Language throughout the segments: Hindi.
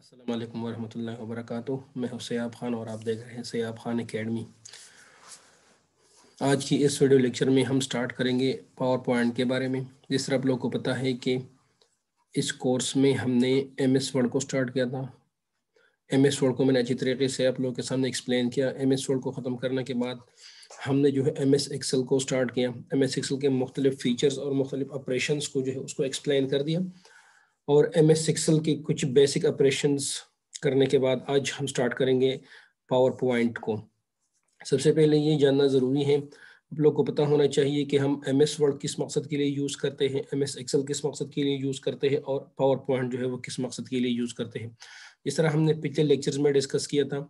अल्लाम वरहमल वर्क मैं हूँ सयाब खान और आप देख रहे हैं सयाब खान एकेडमी आज की इस वीडियो लेक्चर में हम स्टार्ट करेंगे पावर पॉइंट के बारे में जिस तरह आप लोगों को पता है कि इस कोर्स में हमने एम एस वर्ड को स्टार्ट किया था एम एस वर्ड को मैंने अच्छी तरीके से आप लोगों के सामने एक्सप्लेन किया एम एस वर्ड को ख़त्म करने के बाद हमने जो है एम एस एक्सल को स्टार्ट किया एम एस एक्सल के मुख्तलिफ फ़ीचर्स और मुख्तलिफ ऑपरेशन को जो है उसको एक्सप्लेन कर दिया और एम एस एक्सल के कुछ बेसिक ऑपरेशन करने के बाद आज हम स्टार्ट करेंगे पावर पॉइंट को सबसे पहले ये जानना ज़रूरी है आप लोग को पता होना चाहिए कि हम एम एस वर्ड किस मकसद के लिए यूज़ करते हैं एम एस एक्सल किस मकसद के लिए यूज़ करते हैं और पावर पॉइंट जो है वो किस मकसद के लिए यूज़ करते हैं इस तरह हमने पिछले लेक्चर्स में डिस्कस किया था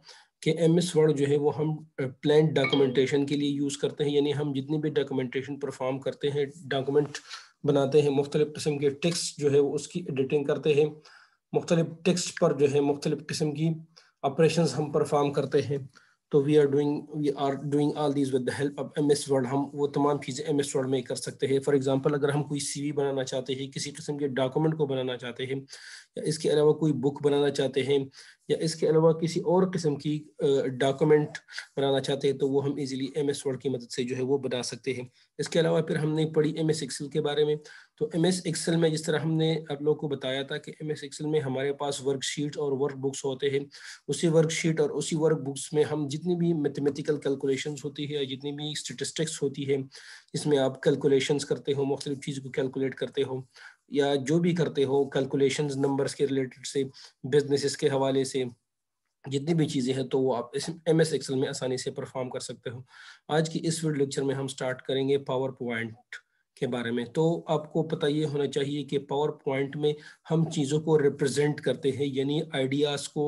कि एम एस वर्ड जो है वो हम प्लान डॉक्यूमेंटेशन के लिए यूज़ करते हैं यानी हम जितनी भी डॉक्यूमेंटेशन परफॉर्म करते हैं डॉक्यूमेंट document बनाते हैं मुख्तलिफ़ किस्म के टेक्स्ट जो है उसकी एडिटिंग करते हैं मुख्तलिफ़ टेक्स्ट पर जो है मुख्तलिफ़ किस्म की ऑपरेशन हम परफॉर्म करते हैं तो we are doing we are doing all these with the help of MS S वर्ड हम वो तमाम चीज़ें एम एस वर्ड में कर सकते हैं फॉर एग्जांपल अगर हम कोई सीवी बनाना चाहते हैं किसी किस्म के डॉक्यूमेंट को बनाना चाहते हैं या इसके अलावा कोई बुक बनाना चाहते हैं या इसके अलावा किसी और किस्म की डॉक्यूमेंट बनाना चाहते हैं तो वो हम इजीली एम एस वर्ड की मदद से जो है वो बना सकते हैं इसके अलावा फिर हमने पढ़ी एम एस एक्सेल के बारे में तो एम एस एक्सेल में जिस तरह हमने आप लोग को बताया था कि एम एस एक्सेल में हमारे पास वर्कशीट और वर्क बुक्स होते हैं उसी वर्कशीट और उसी वर्क बुक्स में हम जितनी भी मैथमेटिकल कैलकुलेशन होती है या जितनी भी स्टेटिस्टिक्स होती है इसमें आप कैलकुलेशन करते हो मुख्तलिफ चीज़ को कैलकुलेट करते हो या जो भी करते हो कैलकुलेशंस नंबर्स के रिलेटेड से बिजनेसेस के हवाले से जितनी भी चीज़ें हैं तो वो आप इस एम एस एक्सल में आसानी से परफॉर्म कर सकते हो आज की इस वीडियो लेक्चर में हम स्टार्ट करेंगे पावर पॉइंट के बारे में तो आपको पता ये होना चाहिए कि पावर पॉइंट में हम चीज़ों को रिप्रेजेंट करते हैं यानी आइडियाज़ को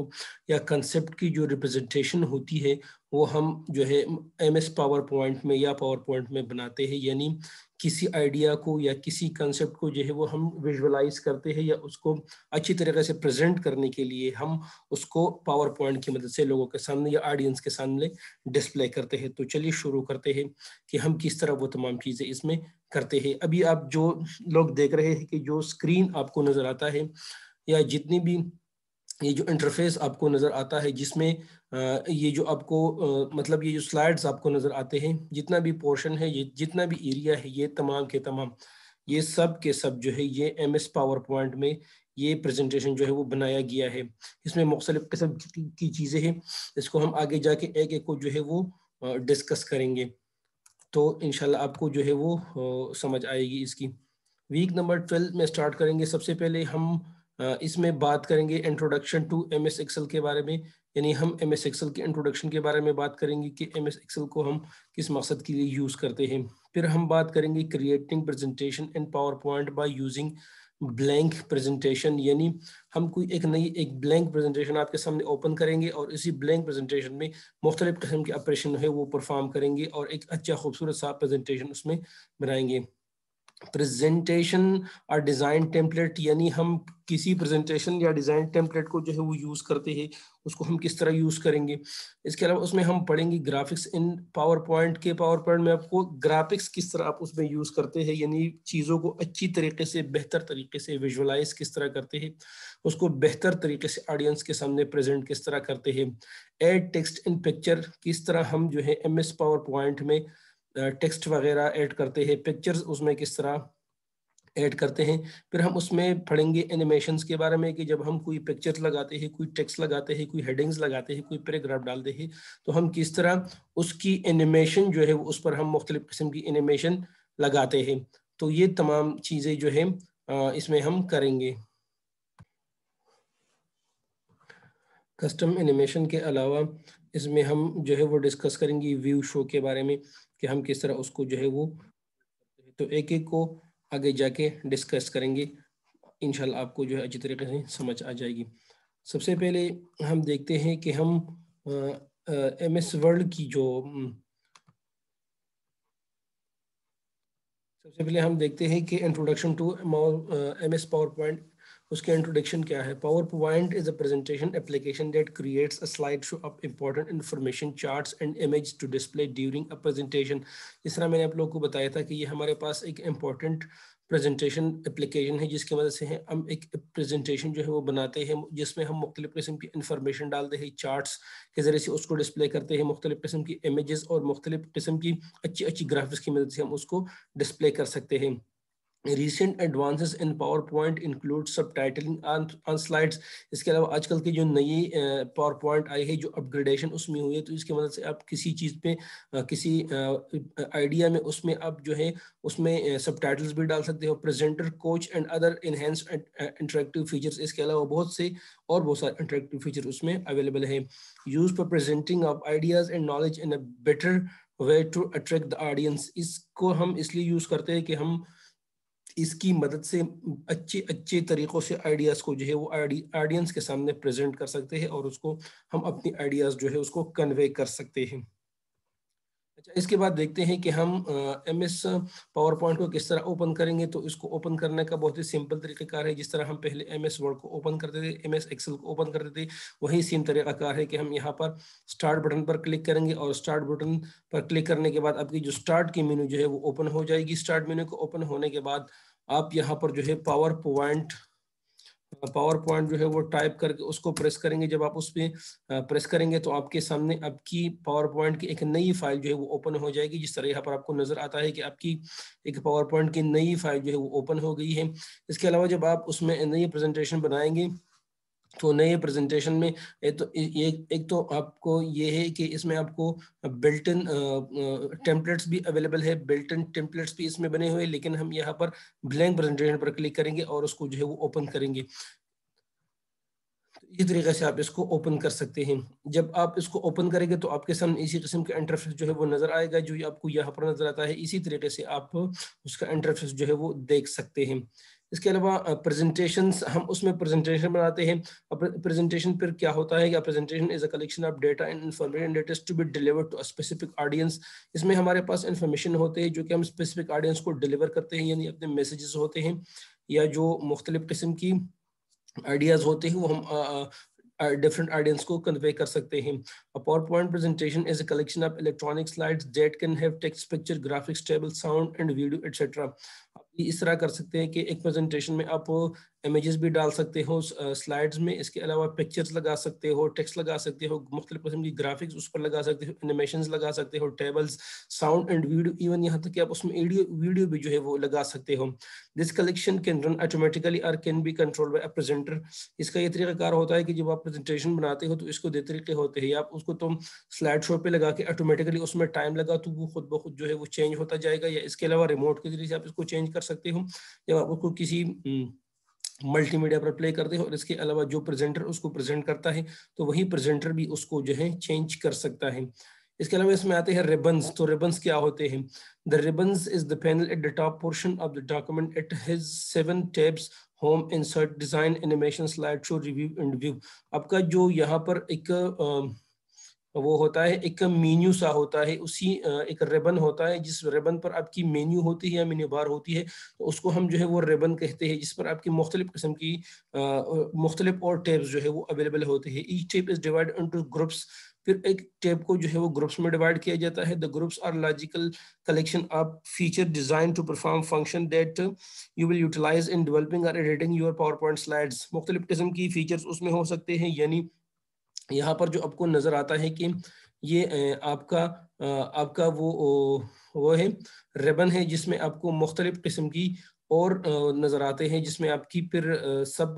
या कंसेप्ट की जो रिप्रेजेंटेशन होती है वो हम जो है एम एस पावर पॉइंट में या पावर पॉइंट में बनाते हैं यानी किसी आइडिया को या किसी कंसेप्ट को जो है वो हम विजुअलाइज करते हैं या उसको अच्छी तरीके से प्रेजेंट करने के लिए हम उसको पावर पॉइंट की मदद से लोगों के सामने या ऑडियंस के सामने डिस्प्ले करते हैं तो चलिए शुरू करते हैं कि हम किस तरह वो तमाम चीज़ें इसमें करते हैं अभी आप जो लोग देख रहे हैं कि जो स्क्रीन आपको नज़र आता है या जितनी भी ये जो इंटरफेस आपको नज़र आता है जिसमें ये जो आपको मतलब ये जो स्लाइड्स आपको नज़र आते हैं जितना भी पोर्शन है ये जितना भी एरिया है ये तमाम के तमाम ये सब के सब जो है ये एम एस पावर पॉइंट में ये प्रेजेंटेशन जो है वो बनाया गया है इसमें मुख्तलिफ किस्म की चीज़ें हैं इसको हम आगे जाके एक एक को जो है वो डिस्कस करेंगे तो इन आपको जो है वो समझ आएगी इसकी वीक नंबर ट्वेल्व में स्टार्ट करेंगे सबसे पहले हम इसमें बात करेंगे introduction to M S Excel के बारे में यानी हम एम एस एक्सएल के इंट्रोडक्शन के बारे में बात करेंगे कि एम एस एक्सएल को हम किस मकसद के लिए यूज़ करते हैं फिर हम बात करेंगे creating presentation in PowerPoint by using blank presentation यानी हम कोई एक नई एक ब्लैंक प्रेजेंटेशन आपके सामने ओपन करेंगे और इसी ब्लैंक प्रेजेंटेशन में मुख्तलिफ किस्म के ऑपरेशन है वो परफॉर्म करेंगे और एक अच्छा खूबसूरत सा प्रेजेंटेशन उसमें बनाएंगे प्रेजेंटेशन और डिज़ाइन टेम्पलेट यानी हम किसी प्रेजेंटेशन या डिज़ाइन टेम्पलेट को जो है वो यूज़ करते हैं उसको हम किस तरह यूज़ करेंगे इसके अलावा उसमें हम पढ़ेंगे ग्राफिक्स इन पावर पॉइंट के पावर पॉइंट में आपको ग्राफिक्स किस तरह आप उसमें यूज़ करते हैं यानी चीज़ों को अच्छी तरीके से बेहतर तरीके से विजुलाइज किस तरह करते हैं उसको बेहतर तरीके से ऑडियंस के सामने प्रेजेंट किस तरह करते हैं एड टेक्स्ट इन पिक्चर किस तरह हम जो है एम एस पावर पॉइंट में टेक्स्ट वगैरह ऐड करते हैं पिक्चर्स उसमें किस तरह ऐड करते हैं फिर हम उसमें पढ़ेंगे एनिमेशन के बारे में कि जब हम कोई पिक्चर्स लगाते हैं कोई टेक्स लगाते हैं कोई हेडिंग्स लगाते हैं कोई पैराग्राफ डालते हैं तो हम किस तरह उसकी एनिमेशन जो है उस पर हम मुख्तलिफ़ किस्म की एनिमेशन लगाते हैं तो ये तमाम चीज़ें जो है इसमें हम करेंगे कस्टम एनिमेशन के अलावा इसमें हम जो है वो डिस्कस करेंगे व्यू शो के बारे में कि हम किस तरह उसको जो है वो तो एक एक को आगे जाके डिस्कस करेंगे इन आपको जो है अच्छी तरीके से समझ आ जाएगी सबसे पहले हम देखते हैं कि हम एम एस वर्ल्ड की जो हम्म, सबसे पहले हम देखते हैं कि इंट्रोडक्शन टू एम एस पावर पॉइंट उसके इंट्रोडक्शन क्या है PowerPoint is a presentation application that creates a slide show of important information charts and image to display during a presentation इस तरह मैंने आप लोगों को बताया था कि ये हमारे पास एक इंपॉर्टेंट प्रेजेंटेशन एप्लीकेशन है जिसकी मदद से हम एक प्रेजेंटेशन जो है वो बनाते हैं जिसमें हम मुख्तलिफ़ किस्म की इंफॉर्मेशन डालते हैं चार्ट्स के ज़रिए से उसको डिस्प्ले करते हैं मुख्तलिफ़ किस्म की इमेजेस और मुख्तलिफ़ किस्म की अच्छी अच्छी ग्राफिक्स की मदद से हम उसको डिस्प्ले कर सकते हैं recent advances in PowerPoint subtitling on, on slides इसके अलावा आजकल की जो नई पावर पॉइंट आई है जो अपग्रेडेशन उसमें हुई है तो इसकी मदद मतलब से आप किसी चीज़ पे किसी आइडिया में उसमें आप जो है उसमें सब टाइटल्स भी डाल सकते हो presenter coach and other enhanced interactive features इसके अलावा बहुत से और बहुत सारे इंटरेक्टिव फीचर उसमें अवेलेबल है use for presenting of ideas and knowledge in a better way to attract the audience इसको हम इसलिए यूज़ करते हैं कि हम इसकी मदद से अच्छे अच्छे तरीक़ों से आइडियाज़ को जो है वो ऑडियंस के सामने प्रेजेंट कर सकते हैं और उसको हम अपनी आइडियाज़ जो है उसको कन्वे कर सकते हैं अच्छा इसके बाद देखते हैं कि हम एम एस पावर पॉइंट को किस तरह ओपन करेंगे तो इसको ओपन करने का बहुत ही सिंपल तरीक़ाकार है जिस तरह हम पहले एम एस वर्ड को ओपन करते थे एम एस एक्सेल को ओपन करते थे वही सेम तरीक़ाकार है कि हम यहाँ पर स्टार्ट बटन पर क्लिक करेंगे और स्टार्ट बटन पर क्लिक करने के बाद आपकी जो स्टार्ट की मेन्यू जो है वो ओपन हो जाएगी स्टार्ट मेन्यू को ओपन होने के बाद आप यहाँ पर जो है पावर पॉइंट पावर पॉइंट जो है वो टाइप करके उसको प्रेस करेंगे जब आप उस पर प्रेस करेंगे तो आपके सामने आपकी पावर पॉइंट की एक नई फाइल जो है वो ओपन हो जाएगी जिस तरह यहाँ पर आपको नजर आता है कि आपकी एक पावर पॉइंट की नई फाइल जो है वो ओपन हो गई है इसके अलावा जब आप उसमें नई प्रेजेंटेशन बनाएंगे तो नए प्रेजेंटेशन में एक तो ये एक तो आपको ये है कि इसमें आपको बिल्ट इन टेम्पलेट्स भी अवेलेबल है बिल्ट इन टेम्पलेट्स भी इसमें बने हुए लेकिन हम यहाँ पर ब्लैंक प्रेजेंटेशन पर क्लिक करेंगे और उसको जो है वो ओपन करेंगे इस तरीके से आप इसको ओपन कर सकते हैं जब आप इसको ओपन करेंगे तो आपके सामने इसी किस्म का इंटरफेस जो है वो नज़र आएगा जो आपको यहाँ पर नज़र आता है इसी तरीके से आप उसका इंटरफेस जो है वो देख सकते हैं इसके अलावा प्रेजेंटेशन हम उसमें प्रेजेंटेशन बनाते हैं प्रेजेंटेशन फिर क्या होता है कि presentation is a collection of data and information data to be deliver to specific audience इसमें हमारे पास इन्फॉर्मेशन होते हैं जो कि हम स्पेसिफिक ऑडियंस को डिलीवर करते हैं यानी अपने मैसेजेस होते हैं या जो मुख्तलिफ किस्म की आइडियाज़ होते हैं वो हम आ, डिफरेंट audience को कन्वे कर सकते हैं PowerPoint presentation is a collection of electronic slides that can have text picture graphics table sound and video etcetera इस तरह कर सकते हैं कि एक प्रेजेंटेशन में आप इमेजेस भी डाल सकते हो स्लाइड्स में इसके अलावा पिक्चर्स लगा सकते हो टेक्स्ट लगा सकते हो मुख्तलिफ किस्म की ग्राफिक्स उस पर लगा सकते हो एनिमेशन लगा सकते हो tables sound and video even यहाँ तक कि आप उसमें एडियो वीडियो भी जो है वो लगा सकते हो this collection can run automatically or can be control by a presenter इसका ये तरीकाकार होता है कि जब आप प्रेजेंटेशन बनाते हो तो इसको दे तरीके होते हैं आप उसको तो स्लाइड शो पर लगा के ऑटोमेटिकली उसमें टाइम लगा तो वो खुद ब खुद जो है वो चेंज होता जाएगा या इसके अलावा रिमोट के जरिए आप इसको चेंज कर सकते हो जब आप उसको किसी हम्म, मल्टीमीडिया पर प्ले करते हैं और इसके अलावा जो प्रेजेंटर उसको प्रेजेंट करता है तो वही प्रेजेंटर भी उसको जो है चेंज कर सकता है इसके अलावा इसमें आते हैं रिबन्स तो रिबन्स क्या होते हैं the ribbons is the panel at the top portion of the document it has seven tabs home insert design animation slide show review and view आपका जो यहाँ पर एक uh, वो होता है एक मेन्यू सा होता है उसी एक रिबन होता है जिस रिबन पर आपकी मेन्यू होती है या मेन्यू बार होती है तो उसको हम जो है वो रिबन कहते हैं जिस पर आपकी मुख्तलिफ किस्म की मुख्तलि और टेप्स जो है वो अवेलेबल होते हैं each tab is divide into groups फिर एक टेप को जो है वो ग्रुप्स में डिवाइड किया जाता है the groups are logical collection of feature design to perform function that you will utilize in developing or editing your PowerPoint slides मुख्तलिफ किस्म की फीचर्स उसमें हो सकते हैं यानी यहाँ पर जो आपको नजर आता है कि ये आपका आपका वो वो है रेबन है जिसमें आपको मुख्तलिफ किस्म की और नज़र आते हैं जिसमें आपकी फिर सब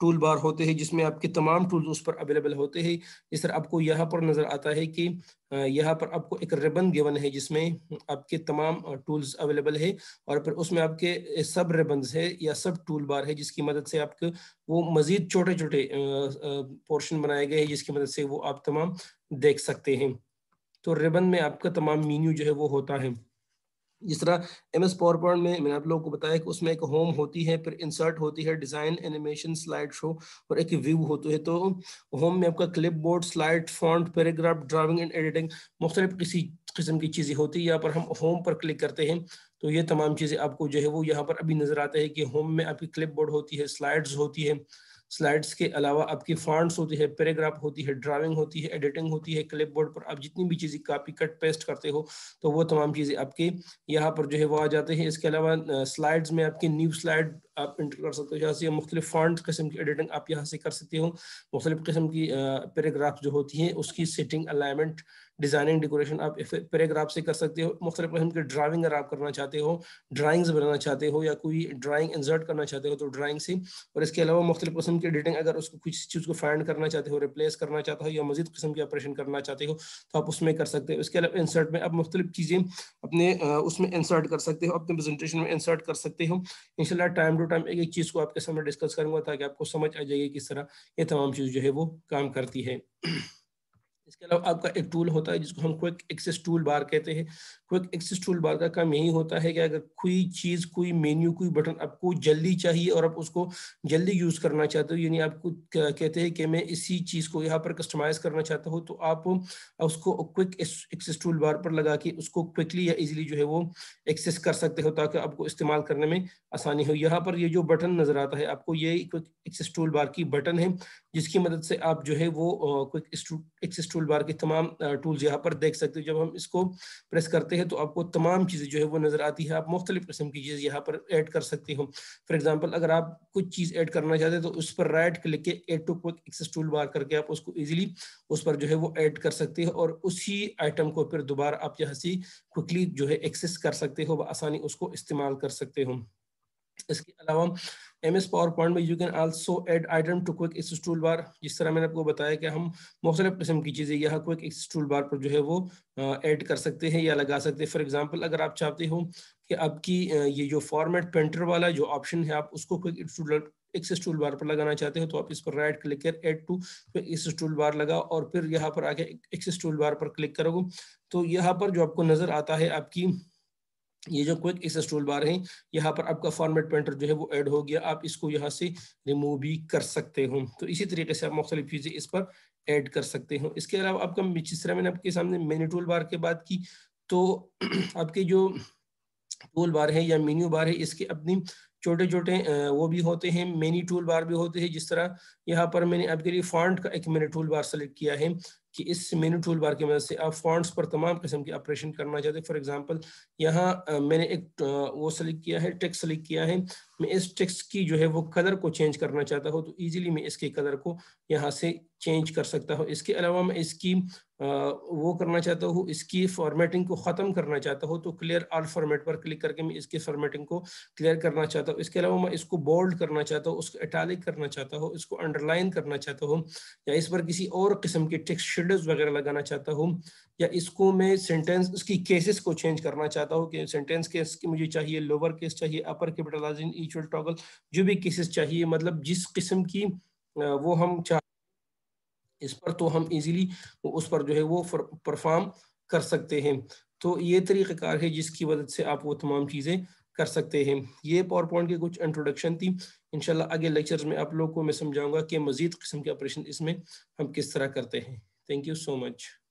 टूल बार होते हैं जिसमें आपके तमाम टूल्स उस पर अवेलेबल होते हैं इस तरह आपको यहाँ पर नज़र आता है कि यहाँ पर आपको एक रिबन गिवन है जिसमें आपके तमाम टूल्स अवेलेबल है और फिर उसमें आपके सब रिबन है या सब टूल बार है जिसकी मदद से आपके वो मज़ीद छोटे छोटे पोर्शन बनाए गए हैं जिसकी मदद से वो आप तमाम देख सकते हैं तो रिबन में आपका तमाम मीन्यू जो है वो होता है जिस तरह एम एस पावर पॉइंट में मैंने आप लोगों को बताया कि उसमें एक होम होती है फिर इंसर्ट होती है डिज़ाइन एनिमेशन स्लाइड शो और एक व्यू होती है तो होम में आपका clipboard slide font paragraph drawing and editing मुख्तलि किसी किस्म की चीज़ें होती है यहाँ पर हम होम पर क्लिक करते हैं तो ये तमाम चीज़ें आपको जो है वो यहाँ पर अभी नज़र आता है कि होम में आपकी क्लिप बोर्ड होती है स्लाइड्स होती है स्लाइड्स के अलावा आपकी फॉन्ट्स होती है पैराग्राफ होती है ड्राइविंग होती है एडिटिंग होती है क्लिप बोर्ड पर आप जितनी भी चीज़ें कापी कट पेस्ट करते हो तो वो तमाम चीज़ें आपके यहाँ पर जो है वो आ जाते हैं इसके अलावा स्लाइड्स में आपकी न्यू स्लाइड आप इंटर कर सकते हो यहाँ से मुख्तलिफ फॉन्ट किस्म की एडिटिंग आप यहाँ से कर सकते हो मुख्तलिफ किस्म की पैराग्राफ जो होती हैं उसकी सेटिंग अलाइनमेंट डिज़ाइनिंग डेकोरेशन आप पैराग्राफ से कर सकते हो मुख्तलि किस्म के ड्राइंग अगर आप करना चाहते हो ड्राइंग्स बनाना चाहते हो या कोई ड्राइंग इंजर्ट करना चाहते हो तो ड्राइंग से और इसके अलावा मुख्तलिफ किस्म की एडिटिंग अगर उसको कुछ चीज़ को फाइंड करना चाहते हो रिप्लेस करना चाहते हो या मजीद किस्म के ऑपरेशन करना चाहते हो तो आप उसमें कर सकते हो इसके अलावा इंसर्ट में आप मुख्तलिफ चीज़ें अपने उसमें इंसर्ट कर सकते हो अपने प्रेजेंटेशन में इंसर्ट कर सकते हो इनशाला टाइम टू टाइम एक एक चीज़ को आपके सामने डिस्कस करूंगा ताकि आपको समझ आ जाएगी किस तरह ये तमाम चीज़ जो है वो काम करती है इसके अलावा आपका एक टूल होता है जिसको हम क्विक एक्सेस टूल बार कहते हैं क्विक एक्सेस टूल बार का काम यही होता है कि अगर कोई चीज़ कोई मेन्यू कोई बटन आपको जल्दी चाहिए और आप उसको जल्दी यूज़ करना चाहते हो यानी आपको कहते हैं कि मैं इसी चीज़ को यहाँ पर कस्टमाइज़ करना चाहता हूँ तो आप उसको क्विक एक्सेस टूल बार पर लगा के उसको क्विकली या इजिली जो है वो एक्सेस कर सकते हो ताकि आपको इस्तेमाल करने में आसानी हो यहाँ पर ये जो बटन नज़र आता है आपको ये क्विक एक्सेस टूल बार की बटन है जिसकी मदद से आप जो है वो क्विक एक्सेस टूल बार के तमाम टूल्स यहाँ पर देख सकते हो जब हम इसको प्रेस करते हैं तो आपको तमाम चीज़ें जो है वो नज़र आती है आप मुख्तलिफ़ किस्म की चीज़ यहाँ पर ऐड कर सकते हो फॉर एग्जांपल अगर आप कुछ चीज़ ऐड करना चाहते हैं तो उस पर राइट क्लिक के add to quick access tool bar करके आप उसको ईजिली उस पर जो है वो ऐड कर सकते हो और उसी आइटम को फिर दोबारा आप यहाँ से क्विकली जो है एक्सेस कर सकते हो आसानी उसको इस्तेमाल कर सकते हो इसके अलावा एम एस पावर पॉइंट में you can also add item to quick access tool bar जिस तरह मैंने आपको बताया कि हम मुख्तलिफ किस्म की चीज़ें यह क्विक एक्सेस टूल बार पर जो है वो ऐड कर सकते हैं या लगा सकते हैं फॉर एग्जांपल अगर आप चाहते हो कि आपकी ये जो फॉर्मेट पेंटर वाला जो ऑप्शन है आप उसको क्विक एक्सेस टूल बार पर लगाना चाहते हो तो आप इस पर राइट क्लिक कर add to access tool bar लगा और फिर यहाँ पर आके एक्सेस टूल बार पर क्लिक करोगे तो यहाँ पर जो आपको नज़र आता है आपकी ये जो क्विक एक्सेस टूल बार है यहाँ पर आपका फॉर्मेट पेंटर जो है वो ऐड हो गया आप इसको यहाँ से रिमूव भी कर सकते हो तो इसी तरीके से आप मुख्तलि चीज़ें इस पर ऐड कर सकते हो इसके अलावा आपका जिस तरह मैंने आपके सामने मेन्यू टूल बार के बात की तो आपके जो टूल बार है या मेन्यू बार है इसके अपनी छोटे छोटे वो भी होते हैं मेनी टूल बार भी होते हैं जिस तरह यहाँ पर मैंने आपके लिए फॉन्ट का एक मैंने टूल बार सेलेक्ट किया है कि इस मेनू टूल बार की मदद से आप फॉन्ट्स पर तमाम किस्म के ऑपरेशन करना चाहते हैं फॉर एग्जांपल यहाँ मैंने एक वो सेलेक्ट किया है टेक्स्ट सेलेक्ट किया है मैं इस टेक्स्ट की जो है वो कलर को चेंज करना चाहता हूँ तो इजीली मैं इसके कलर को यहाँ से चेंज कर सकता हूँ इसके अलावा मैं इसकी आ, वो करना चाहता हूँ इसकी फॉर्मेटिंग को ख़त्म करना चाहता हूँ तो क्लियर आल फॉर्मेट पर क्लिक करके मैं इसकी फॉर्मेटिंग को क्लियर करना चाहता हूँ इसके अलावा मैं इसको बोल्ड करना चाहता हूँ उसको अटैलिक करना चाहता हूँ इसको अंडरलाइन करना चाहता हूँ या इस पर किसी और किस्म के टेक्स शेडर्स वगैरह लगाना चाहता हूँ या इसको मैं सेंटेंस उसकी केसेस को चेंज करना चाहता हूँ कि सेंटेंस केस की मुझे चाहिए लोअर केस चाहिए अपर कैपिटलाइजिंग इक्वल टॉगल जो भी केसेस चाहिए मतलब जिस किस्म की वो हम चाह इस पर तो हम इजीली उस पर जो है वो परफॉर्म कर सकते हैं तो ये तरीक़ाकार है जिसकी मदद से आप वो तमाम चीज़ें कर सकते हैं ये पावर पॉइंट की कुछ इंट्रोडक्शन थी इनशाला आगे लेक्चर में आप लोग को मैं समझाऊंगा कि मज़ीद किस्म के ऑपरेशन इसमें हम किस तरह करते हैं थैंक यू सो मच